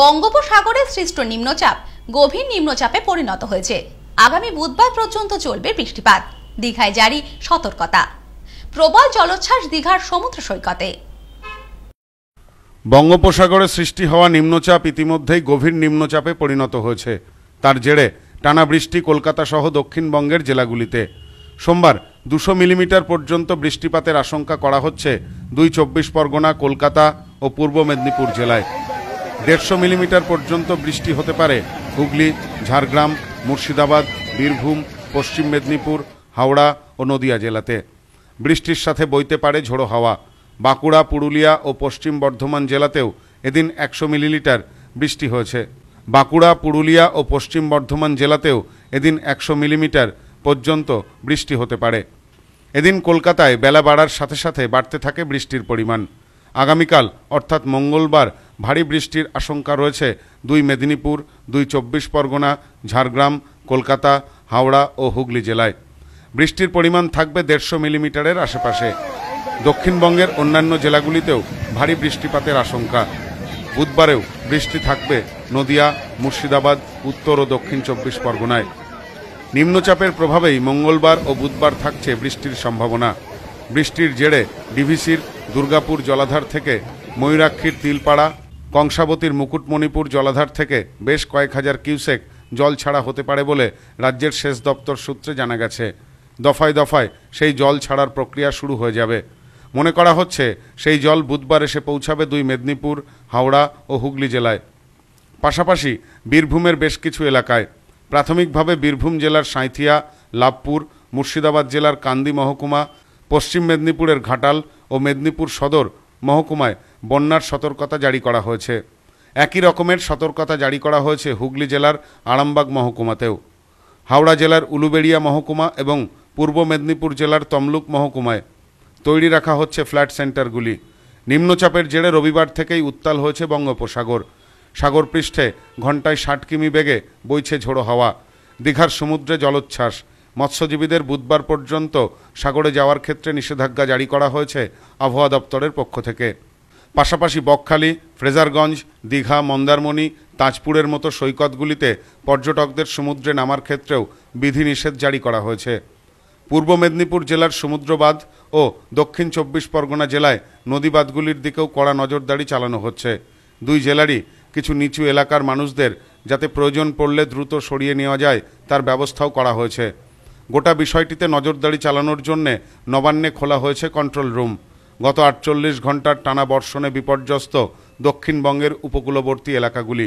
বঙ্গোপসাগরে সৃষ্ট নিম্নচাপ গভীর নিম্নচাপে পরিণত হয়েছে আগামী বুধবার পর্যন্ত চলবে বৃষ্টিপাত দীঘায় জারি সতর্কতা প্রবল জলোচ্ছ্বাস দীঘার সমুদ্র সৈকতে বঙ্গোপসাগরে সৃষ্টি হওয়া নিম্নচাপ ইতিমধ্যেই গভীর নিম্নচাপে পরিণত হয়েছে তার জেরে টানা বৃষ্টি কলকাতা সহ দক্ষিণবঙ্গের জেলাগুলিতে সোমবার দুশো মিলিমিটার পর্যন্ত বৃষ্টিপাতের আশঙ্কা করা হচ্ছে দুই চব্বিশ পরগনা কলকাতা ও পূর্ব মেদিনীপুর জেলায় দেড়শো মিলিমিটার পর্যন্ত বৃষ্টি হতে পারে হুগলি ঝাড়গ্রাম মুর্শিদাবাদ বীরভূম পশ্চিম মেদিনীপুর হাওড়া ও নদিয়া জেলাতে বৃষ্টির সাথে বইতে পারে ঝোড়ো হাওয়া বাঁকুড়া পুরুলিয়া ও পশ্চিম বর্ধমান জেলাতেও এদিন একশো মিলিলিটার বৃষ্টি হয়েছে বাঁকুড়া পুরুলিয়া ও পশ্চিম বর্ধমান জেলাতেও এদিন একশো মিলিমিটার পর্যন্ত বৃষ্টি হতে পারে এদিন কলকাতায় বেলা বাড়ার সাথে সাথে বাড়তে থাকে বৃষ্টির পরিমাণ আগামীকাল অর্থাৎ মঙ্গলবার ভারী বৃষ্টির আশঙ্কা রয়েছে দুই মেদিনীপুর দুই চব্বিশ পরগনা ঝাড়গ্রাম কলকাতা হাওড়া ও হুগলি জেলায় বৃষ্টির পরিমাণ থাকবে দেড়শো মিলিমিটারের আশেপাশে দক্ষিণবঙ্গের অন্যান্য জেলাগুলিতেও ভারী বৃষ্টিপাতের আশঙ্কা বুধবারেও বৃষ্টি থাকবে নদিয়া মুর্শিদাবাদ উত্তর ও দক্ষিণ চব্বিশ পরগনায় নিম্নচাপের প্রভাবেই মঙ্গলবার ও বুধবার থাকছে বৃষ্টির সম্ভাবনা বৃষ্টির জেরে ডিভিসির দুর্গাপুর জলাধার থেকে ময়ূরাক্ষীর তিলপাড়া কংসাবতীর মুকুটমণিপুর জলাধার থেকে বেশ কয়েক হাজার কিউসেক জল ছাড়া হতে পারে বলে রাজ্যের সেচ দপ্তর সূত্রে জানা গেছে দফায় দফায় সেই জল ছাড়ার প্রক্রিয়া শুরু হয়ে যাবে মনে করা হচ্ছে সেই জল বুধবার এসে পৌঁছাবে দুই মেদিনীপুর হাওড়া ও হুগলি জেলায় পাশাপাশি বীরভূমের বেশ কিছু এলাকায় প্রাথমিকভাবে বীরভূম জেলার সাঁথিয়া লাভপুর মুর্শিদাবাদ জেলার কান্দি মহকুমা পশ্চিম মেদিনীপুরের ঘাটাল ও মেদিনীপুর সদর মহকুমায় বন্যার সতর্কতা জারি করা হয়েছে একই রকমের সতর্কতা জারি করা হয়েছে হুগলি জেলার আরামবাগ মহকুমাতেও হাওড়া জেলার উলুবেড়িয়া মহকুমা এবং পূর্ব মেদিনীপুর জেলার তমলুক মহকুমায় তৈরি রাখা হচ্ছে ফ্ল্যাট সেন্টারগুলি নিম্নচাপের জেরে রবিবার থেকেই উত্তাল হয়েছে বঙ্গোপসাগর সাগর পৃষ্ঠে ঘন্টায় ষাট কিমি বেগে বইছে ঝোড়ো হাওয়া দীঘার সমুদ্রে জলোচ্ছ্বাস মৎস্যজীবীদের বুধবার পর্যন্ত সাগরে যাওয়ার ক্ষেত্রে নিষেধাজ্ঞা জারি করা হয়েছে আবহাওয়া দপ্তরের পক্ষ থেকে পাশাপাশি বকখালি ফ্রেজারগঞ্জ দীঘা মন্দারমণি তাজপুরের মতো সৈকতগুলিতে পর্যটকদের সমুদ্রে নামার ক্ষেত্রেও বিধিনিষেধ জারি করা হয়েছে পূর্ব মেদিনীপুর জেলার সমুদ্রবাদ ও দক্ষিণ চব্বিশ পরগনা জেলায় নদীবাদগুলির দিকেও কড়া নজরদারি চালানো হচ্ছে দুই জেলারই কিছু নিচু এলাকার মানুষদের যাতে প্রয়োজন পড়লে দ্রুত সরিয়ে নেওয়া যায় তার ব্যবস্থাও করা হয়েছে গোটা বিষয়টিতে নজরদারি চালানোর জন্যে নবান্নে খোলা হয়েছে কন্ট্রোল রুম গত আটচল্লিশ ঘন্টার টানা বর্ষণে বিপর্যস্ত দক্ষিণবঙ্গের উপকূলবর্তী এলাকাগুলি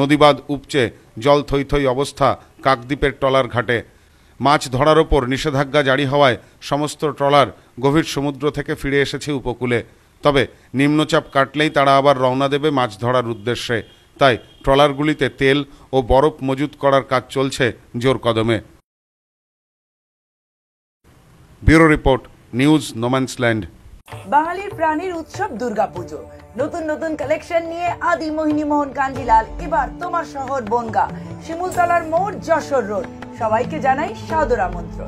নদীবাদ উপচে জল থৈথই অবস্থা কাকদ্বীপের টলার ঘাটে মাছ ধরার ওপর নিষেধাজ্ঞা জারি হওয়ায় সমস্ত ট্রলার গভীর সমুদ্র থেকে ফিরে এসেছে উপকূলে তবে নিম্নচাপ কাটলেই তারা আবার রওনা দেবে মাছ ধরার উদ্দেশ্যে তাই ট্রলারগুলিতে তেল ও বরফ মজুত করার কাজ চলছে জোর কদমে ব্যুরো রিপোর্ট নিউজ নোম্যান্সল্যান্ড বাঙালির প্রাণীর উৎসব দুর্গাপুজো নতুন নতুন কালেকশন নিয়ে আদি মোহিনী মোহন কান্ডিলাল এবার তোমার শহর বনগা শিমুলতলার মোর যশোর রোড সবাইকে জানাই সাদর আমন্ত্রণ